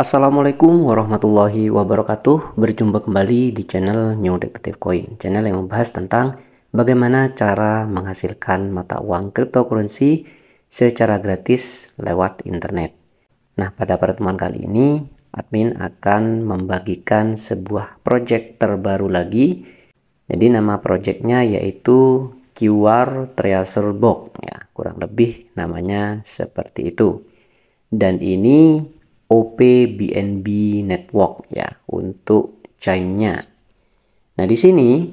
Assalamualaikum warahmatullahi wabarakatuh Berjumpa kembali di channel New Detective Coin Channel yang membahas tentang bagaimana cara menghasilkan mata uang cryptocurrency secara gratis lewat internet Nah pada pertemuan kali ini admin akan membagikan sebuah project terbaru lagi Jadi nama projectnya yaitu QR Treasure Box ya, Kurang lebih namanya seperti itu dan ini OP BNB Network ya untuk chainnya. Nah di sini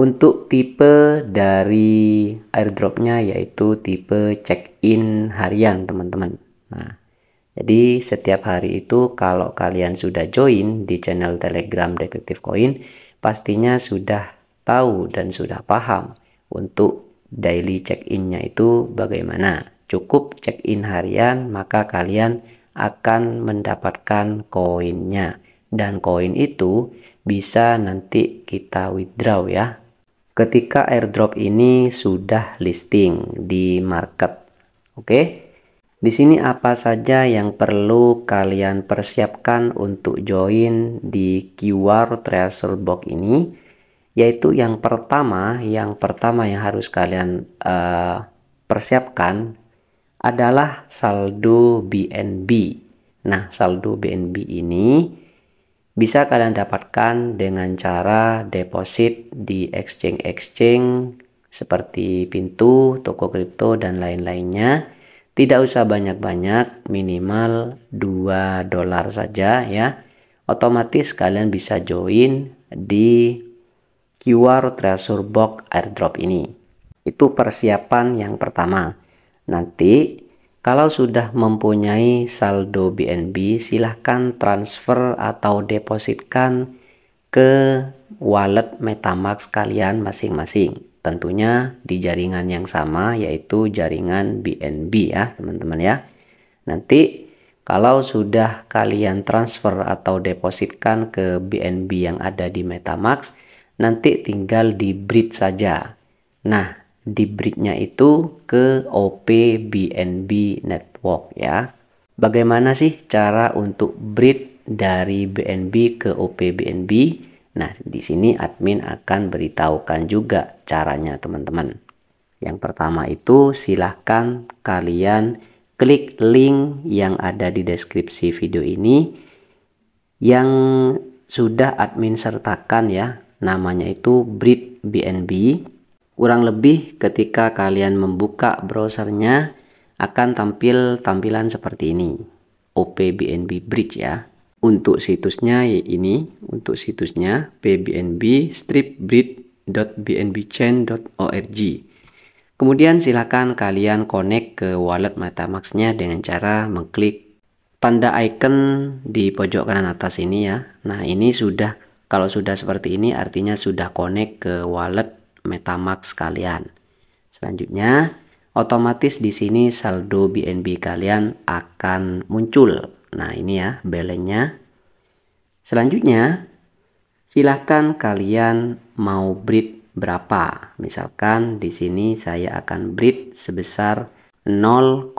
untuk tipe dari airdropnya yaitu tipe check-in harian teman-teman. Nah jadi setiap hari itu kalau kalian sudah join di channel Telegram Detektif Coin pastinya sudah tahu dan sudah paham untuk daily check-innya itu bagaimana. Cukup check-in harian maka kalian akan mendapatkan koinnya dan koin itu bisa nanti kita withdraw ya ketika airdrop ini sudah listing di market oke Di sini apa saja yang perlu kalian persiapkan untuk join di QR Treasure Box ini? Yaitu yang pertama, yang pertama yang harus kalian uh, persiapkan adalah saldo BNB. Nah, saldo BNB ini bisa kalian dapatkan dengan cara deposit di exchange-exchange seperti Pintu, Toko Kripto, dan lain-lainnya. Tidak usah banyak-banyak, minimal 2 dolar saja ya. Otomatis kalian bisa join di QR Treasure Box Airdrop ini. Itu persiapan yang pertama. Nanti kalau sudah mempunyai saldo BNB, silahkan transfer atau depositkan ke wallet Metamax kalian masing-masing. Tentunya di jaringan yang sama yaitu jaringan BNB ya, teman-teman ya. Nanti kalau sudah kalian transfer atau depositkan ke BNB yang ada di Metamax nanti tinggal di bridge saja. Nah, di bridge-nya itu ke OP BNB network ya. Bagaimana sih cara untuk bridge dari BNB ke OP BNB? Nah, di sini admin akan beritahukan juga caranya teman-teman. Yang pertama itu silahkan kalian klik link yang ada di deskripsi video ini yang sudah admin sertakan ya namanya itu Bridge BNB Kurang lebih ketika kalian membuka browsernya akan tampil tampilan seperti ini. OPBNB Bridge ya. Untuk situsnya ya ini, untuk situsnya pbnb stripbridge.bnbchain.org. Kemudian silakan kalian connect ke wallet mata nya dengan cara mengklik tanda icon di pojok kanan atas ini ya. Nah, ini sudah kalau sudah seperti ini artinya sudah connect ke wallet MetaMask kalian. Selanjutnya, otomatis di sini saldo BNB kalian akan muncul. Nah, ini ya balance Selanjutnya, silahkan kalian mau breed berapa. Misalkan di sini saya akan breed sebesar 0,6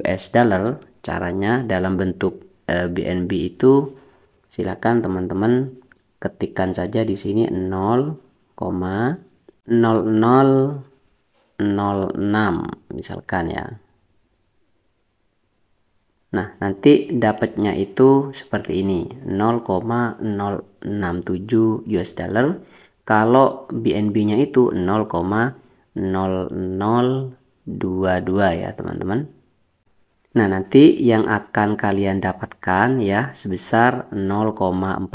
US dollar. Caranya dalam bentuk BNB eh, itu silahkan teman-teman ketikkan saja di sini 0 0006 misalkan ya Nah nanti dapatnya itu seperti ini 0,067 US dollar kalau BNB nya itu 0,0022 ya teman-teman Nah, nanti yang akan kalian dapatkan ya sebesar 0,45.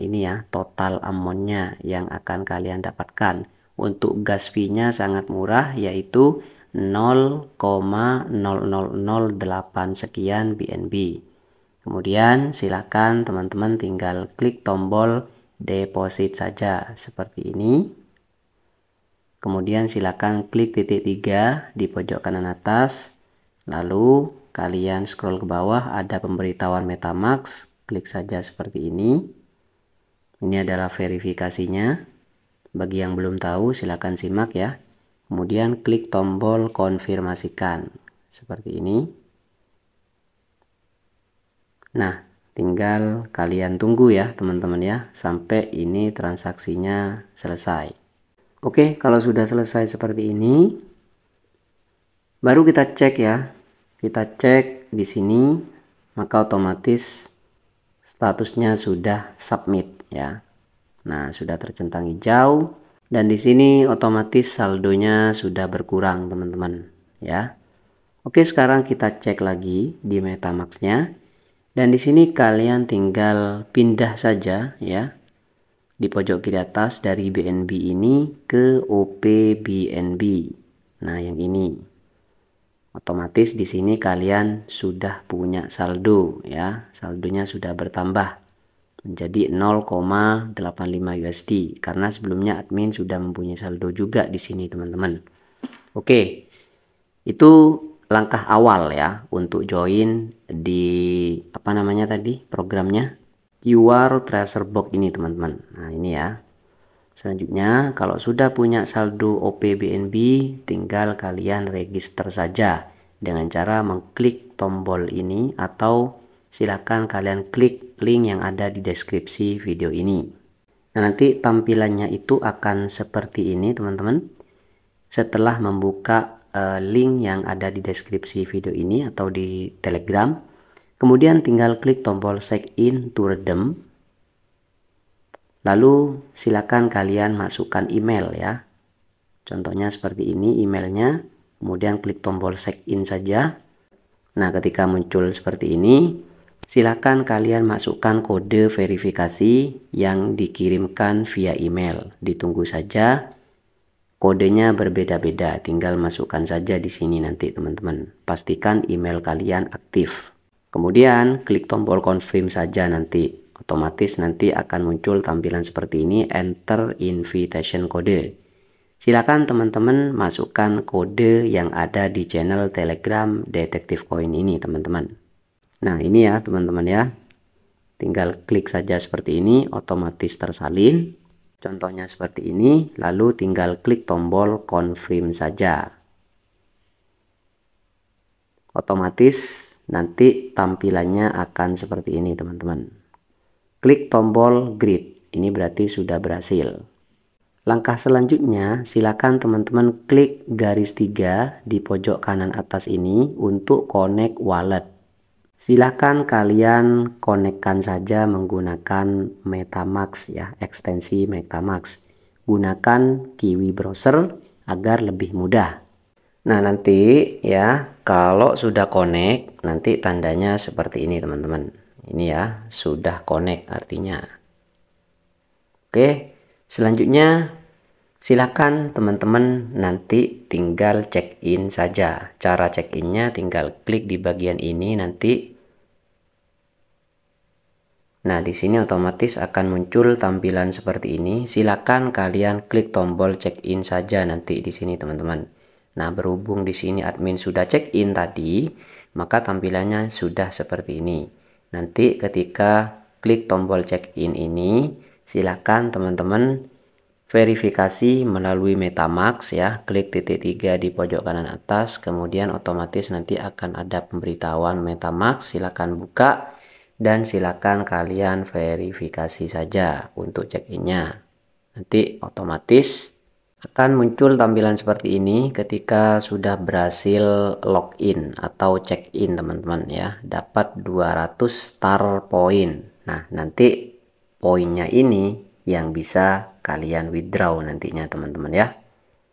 Ini ya total amonnya yang akan kalian dapatkan. Untuk gas fee-nya sangat murah yaitu 0,0008 sekian BNB. Kemudian silakan teman-teman tinggal klik tombol deposit saja seperti ini. Kemudian silakan klik titik tiga di pojok kanan atas. Lalu kalian scroll ke bawah ada pemberitahuan metamax klik saja seperti ini ini adalah verifikasinya bagi yang belum tahu silahkan simak ya kemudian klik tombol konfirmasikan seperti ini nah tinggal kalian tunggu ya teman-teman ya sampai ini transaksinya selesai oke kalau sudah selesai seperti ini baru kita cek ya kita cek di sini maka otomatis statusnya sudah submit ya nah sudah tercentang hijau dan di sini otomatis saldonya sudah berkurang teman-teman ya Oke sekarang kita cek lagi di MetaMaxnya dan di sini kalian tinggal pindah saja ya di pojok kiri atas dari BNB ini ke OP BNB nah yang ini otomatis di sini kalian sudah punya saldo ya saldonya sudah bertambah menjadi 0,85 USD karena sebelumnya admin sudah mempunyai saldo juga di sini teman-teman Oke itu langkah awal ya untuk join di apa namanya tadi programnya QR Tracer Box ini teman-teman nah ini ya Selanjutnya, kalau sudah punya saldo OPBNB, tinggal kalian register saja dengan cara mengklik tombol ini atau silakan kalian klik link yang ada di deskripsi video ini. Nah, nanti tampilannya itu akan seperti ini, teman-teman. Setelah membuka uh, link yang ada di deskripsi video ini atau di Telegram, kemudian tinggal klik tombol sign in to redem Lalu silakan kalian masukkan email ya. Contohnya seperti ini emailnya, kemudian klik tombol sign in saja. Nah, ketika muncul seperti ini, silakan kalian masukkan kode verifikasi yang dikirimkan via email. Ditunggu saja. Kodenya berbeda-beda, tinggal masukkan saja di sini nanti teman-teman. Pastikan email kalian aktif. Kemudian klik tombol confirm saja nanti otomatis nanti akan muncul tampilan seperti ini enter invitation kode silakan teman-teman masukkan kode yang ada di channel telegram detektif koin ini teman-teman nah ini ya teman-teman ya tinggal klik saja seperti ini otomatis tersalin contohnya seperti ini lalu tinggal klik tombol confirm saja otomatis nanti tampilannya akan seperti ini teman-teman Klik tombol grid. Ini berarti sudah berhasil. Langkah selanjutnya, silakan teman-teman klik garis tiga di pojok kanan atas ini untuk connect wallet. Silakan kalian konekkan saja menggunakan MetaMask ya, ekstensi MetaMask. Gunakan Kiwi browser agar lebih mudah. Nah, nanti ya, kalau sudah connect, nanti tandanya seperti ini, teman-teman ini ya sudah connect artinya oke selanjutnya silakan teman-teman nanti tinggal check in saja cara check innya tinggal klik di bagian ini nanti nah di sini otomatis akan muncul tampilan seperti ini silakan kalian klik tombol check in saja nanti di sini teman-teman nah berhubung di sini admin sudah check in tadi maka tampilannya sudah seperti ini Nanti ketika klik tombol check-in ini, silakan teman-teman verifikasi melalui MetaMask ya. Klik titik tiga di pojok kanan atas, kemudian otomatis nanti akan ada pemberitahuan MetaMask. Silakan buka dan silakan kalian verifikasi saja untuk check-innya. Nanti otomatis akan muncul tampilan seperti ini ketika sudah berhasil login atau check-in teman-teman ya. Dapat 200 star point. Nah, nanti poinnya ini yang bisa kalian withdraw nantinya teman-teman ya.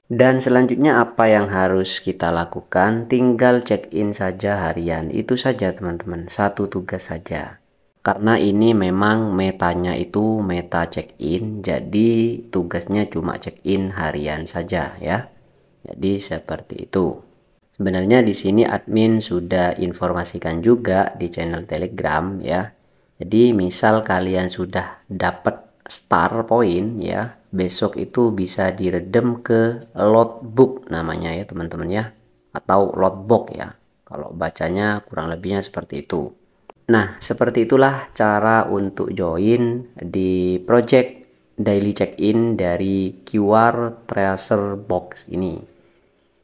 Dan selanjutnya apa yang harus kita lakukan? Tinggal check-in saja harian. Itu saja teman-teman, satu tugas saja karena ini memang metanya itu meta check-in jadi tugasnya cuma check-in harian saja ya jadi seperti itu sebenarnya di sini admin sudah informasikan juga di channel telegram ya jadi misal kalian sudah dapat star point ya besok itu bisa diredem ke lotbook namanya ya teman-teman ya atau lotbook ya kalau bacanya kurang lebihnya seperti itu Nah, seperti itulah cara untuk join di project daily check-in dari QR Tracer Box ini.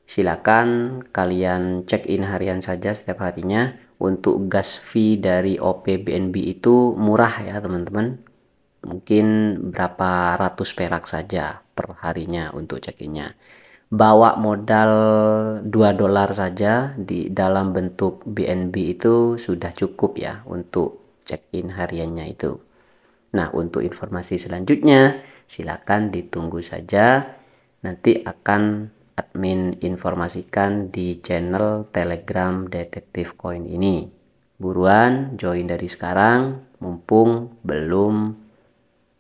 Silakan kalian check-in harian saja setiap harinya. Untuk gas fee dari OPBNB itu murah ya teman-teman. Mungkin berapa ratus perak saja per harinya untuk check-innya bawa modal 2 dolar saja di dalam bentuk BNB itu sudah cukup ya untuk check-in hariannya itu. Nah, untuk informasi selanjutnya silakan ditunggu saja. Nanti akan admin informasikan di channel Telegram Detektif Coin ini. Buruan join dari sekarang mumpung belum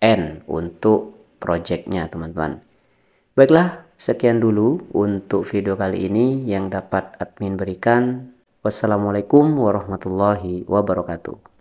end untuk projectnya teman-teman. Baiklah, Sekian dulu untuk video kali ini yang dapat admin berikan. Wassalamualaikum warahmatullahi wabarakatuh.